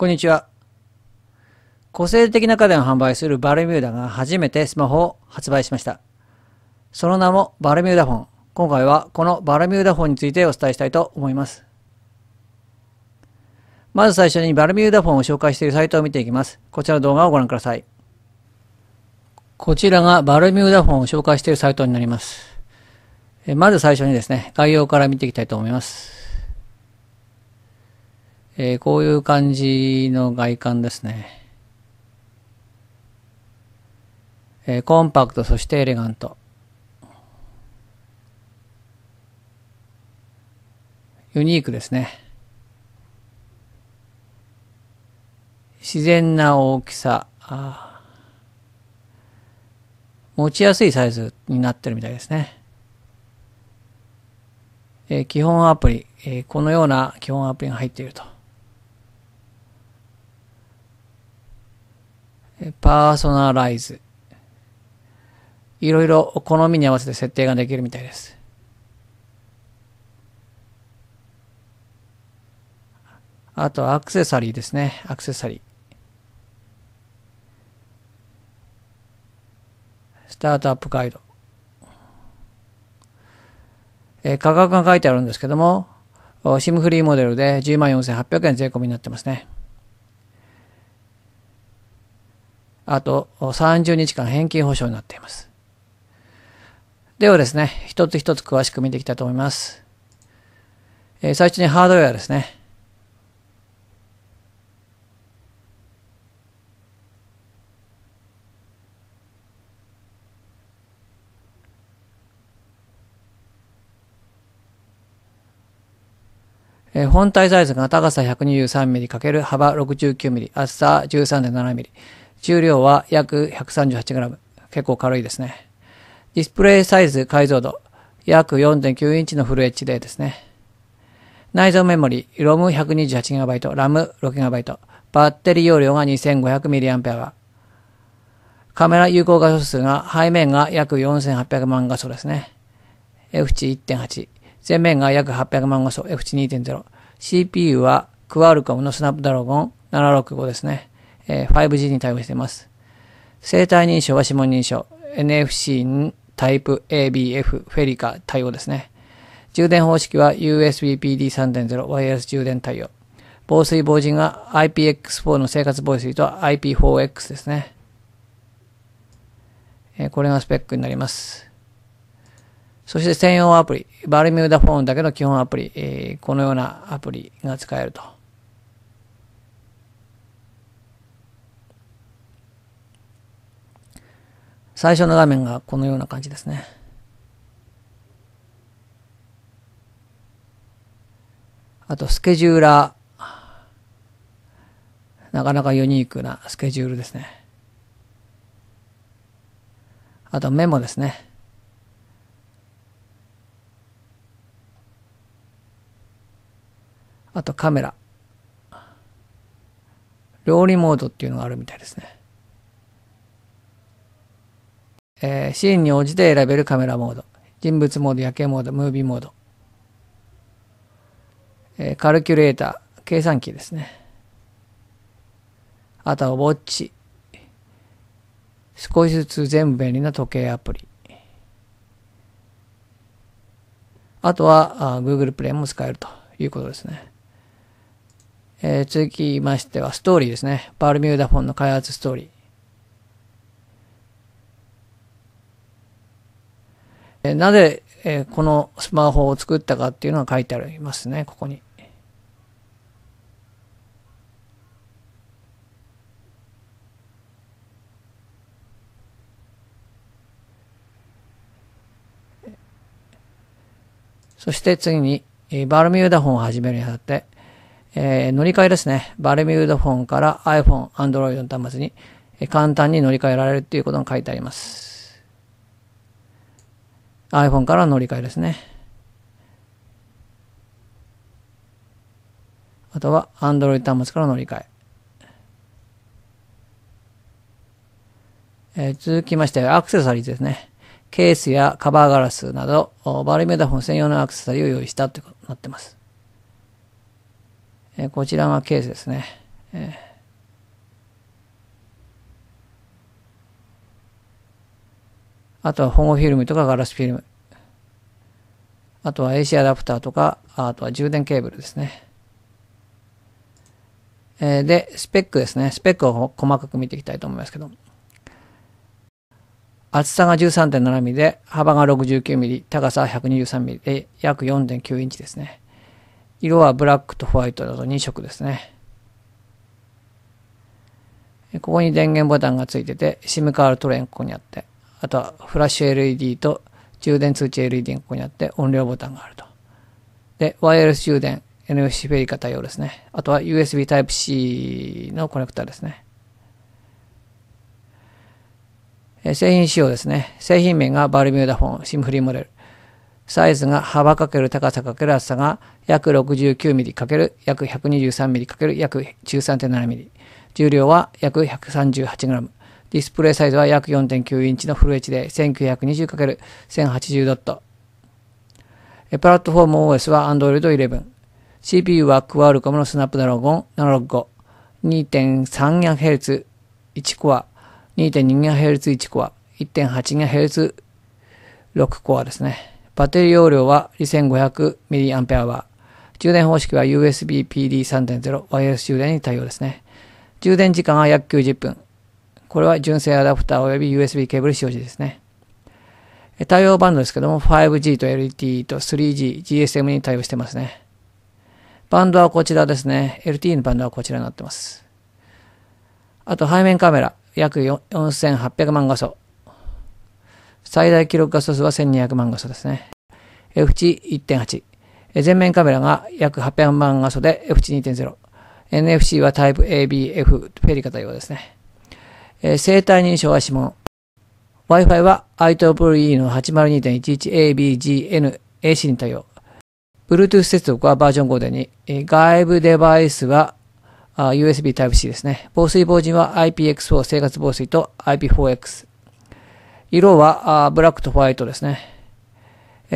こんにちは。個性的な家電を販売するバルミューダが初めてスマホを発売しました。その名もバルミューダフォン。今回はこのバルミューダフォンについてお伝えしたいと思います。まず最初にバルミューダフォンを紹介しているサイトを見ていきます。こちらの動画をご覧ください。こちらがバルミューダフォンを紹介しているサイトになります。まず最初にですね、概要から見ていきたいと思います。えー、こういう感じの外観ですね。えー、コンパクト、そしてエレガント。ユニークですね。自然な大きさ。持ちやすいサイズになってるみたいですね。えー、基本アプリ、えー、このような基本アプリが入っていると。パーソナライズ。いろいろお好みに合わせて設定ができるみたいです。あとアクセサリーですね。アクセサリー。スタートアップガイド。えー、価格が書いてあるんですけども、SIM フリーモデルで104,800円税込みになってますね。あと30日間返金保証になっています。ではですね、一つ一つ詳しく見ていきたいと思います。えー、最初にハードウェアですね。えー、本体サイズが高さ 123mm× 幅 69mm、厚さ 13.7mm、重量は約 138g。結構軽いですね。ディスプレイサイズ解像度。約4.9インチのフル HD ですね。内蔵メモリ、ROM128GB、RAM6GB、バッテリー容量が 2500mAh。カメラ有効画素数が、背面が約4800万画素ですね。F 値1.8。前面が約800万画素、F 値2.0。CPU は、クアルコムのスナップドラゴン765ですね。え 5G に対応しています。生体認証は指紋認証、NFC タイプ ABF フェリカ対応ですね。充電方式は USB PD3.0 ワイヤレス充電対応。防水防塵が IPX4 の生活防水と IP4X ですね。これがスペックになります。そして専用アプリ、バルミューダフォンだけの基本アプリ、このようなアプリが使えると。最初の画面がこのような感じですね。あと、スケジューラー。なかなかユニークなスケジュールですね。あと、メモですね。あと、カメラ。料理モードっていうのがあるみたいですね。えー、シーンに応じて選べるカメラモード、人物モード、夜景モード、ムービーモード、えー、カルキュレーター、計算機ですね。あとはウォッチ。少しずつ全部便利な時計アプリ。あとはあ Google プレイも使えるということですね。えー、続きましてはストーリーですね。パルミューダフォンの開発ストーリー。なぜ、えこのスマホを作ったかっていうのが書いてありますね、ここに。そして次に、バルミューダフォンを始めるにあたって、えー、乗り換えですね。バルミューダフォンから iPhone、Android の端末に、えー、簡単に乗り換えられるということが書いてあります。iPhone から乗り換えですね。あとは Android 端末から乗り換え。えー、続きまして、アクセサリーですね。ケースやカバーガラスなど、バリメダフォン専用のアクセサリーを用意したということになってます。えー、こちらがケースですね。えーあとは保護フィルムとかガラスフィルム。あとは AC アダプターとか、あとは充電ケーブルですね。えー、で、スペックですね。スペックを細かく見ていきたいと思いますけど。厚さが 13.7mm で、幅が 69mm、高さは 123mm で、約4.9インチですね。色はブラックとホワイトだと2色ですね。ここに電源ボタンがついてて、SIM カードトレーンここにあって、あとはフラッシュ LED と充電通知 LED がここにあって音量ボタンがあると。で、ワイヤレス充電、NFC フェリカ対応ですね。あとは USB Type-C のコネクタですね。え製品仕様ですね。製品名がバルミューダフォン、シムフリーモデル。サイズが幅かける高さかける厚さが約 69mm かける約 123mm かける約 13.7mm。重量は約 138g。ディスプレイサイズは約4.9インチのフル HD 1920×1080 ドット。プラットフォーム OS は Android 11。CPU は Qualcomm の Snapdragon 765。2.3GHz1 コア。2.2GHz1 コア。1.8GHz6 コアですね。バッテリー容量は 2500mAh。充電方式は USB PD3.0 ワイヤレス充電に対応ですね。充電時間は約90分。これは純正アダプター及び USB ケーブル使用時ですね。対応バンドですけども、5G と LTE と 3G、GSM に対応してますね。バンドはこちらですね。LTE のバンドはこちらになってます。あと背面カメラ、約4800万画素。最大記録画素数は1200万画素ですね。F 値1.8。全面カメラが約800万画素で F 値2.0。NFC はタイプ ABF フェリカ対応ですね。えー、生体認証は指紋。Wi-Fi は IEEE の 802.11ABGNAC に対応。Bluetooth 接続はバージョン5.2。外部デバイスは USB Type-C ですね。防水防塵は IPX4 生活防水と IP4X。色はブラックとホワイトですね。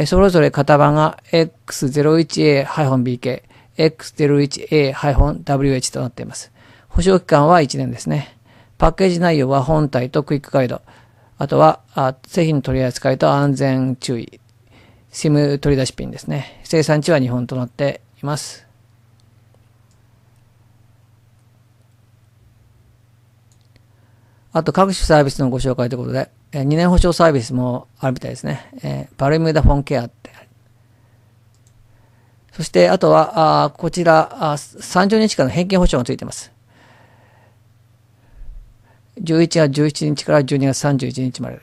それぞれ型番が X01A-BK、X01A-WH となっています。保証期間は1年ですね。パッケージ内容は本体とクイックガイド。あとは、あ製品取り扱いと安全注意。SIM 取り出しピンですね。生産地は日本となっています。あと各種サービスのご紹介ということで、え2年保証サービスもあるみたいですね。えバルミューダフォンケアって。そして、あとは、あこちらあ、30日間の返金保証がついています。11月17日から12月31日まで。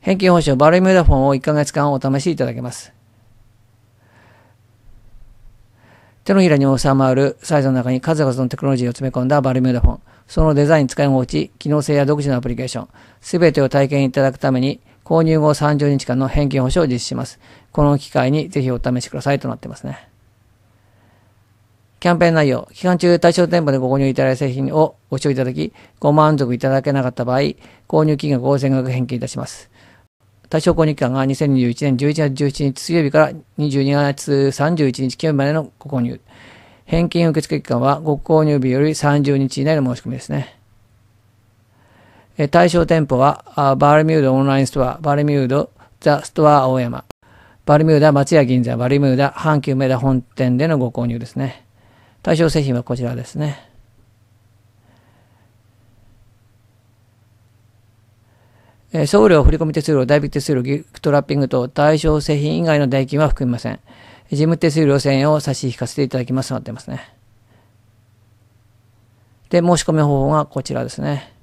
返金保証、バルミューダフォンを1ヶ月間お試しいただけます。手のひらに収まるサイズの中に数々のテクノロジーを詰め込んだバルミューダフォン。そのデザイン、使い心地、機能性や独自のアプリケーション、すべてを体験いただくために、購入後30日間の返金保証を実施します。この機会にぜひお試しくださいとなってますね。キャンペーン内容、期間中対象店舗でご購入いただいた製品をご視聴いただき、ご満足いただけなかった場合、購入金額を全額返金いたします。対象購入期間が2021年11月17日水曜日から22月31日金曜日までのご購入。返金受付期間はご購入日より30日以内の申し込みですね。対象店舗は、バルミュードオンラインストア、バルミュードザストア青山、バルミューダ松屋銀座、バルミューダ阪急梅田本店でのご購入ですね。対象製品はこちらですね。送料、振込手数料、代引手数料、ギフトラッピング等、対象製品以外の代金は含みません。事務手数料1000円を差し引かせていただきますとなってますね。で、申し込み方法がこちらですね。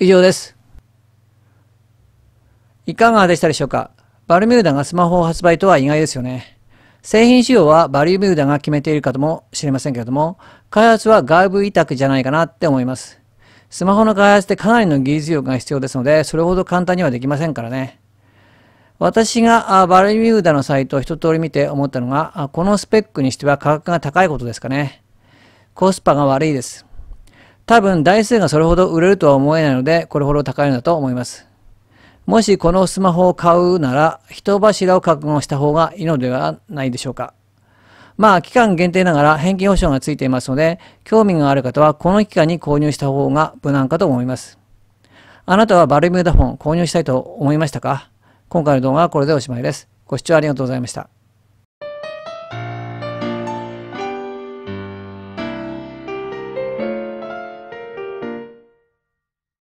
以上です。いかがでしたでしょうかバルミューダがスマホを発売とは意外ですよね。製品仕様はバルミューダが決めているかもしれませんけれども、開発は外部委託じゃないかなって思います。スマホの開発ってかなりの技術力が必要ですので、それほど簡単にはできませんからね。私がバルミューダのサイトを一通り見て思ったのが、このスペックにしては価格が高いことですかね。コスパが悪いです。多分台数がそれほど売れるとは思えないので、これほど高いのだと思います。もしこのスマホを買うなら、人柱を覚悟した方がいいのではないでしょうか。まあ、期間限定ながら返金保証がついていますので、興味がある方はこの期間に購入した方が無難かと思います。あなたはバルミューダフォン購入したいと思いましたか今回の動画はこれでおしまいです。ご視聴ありがとうございました。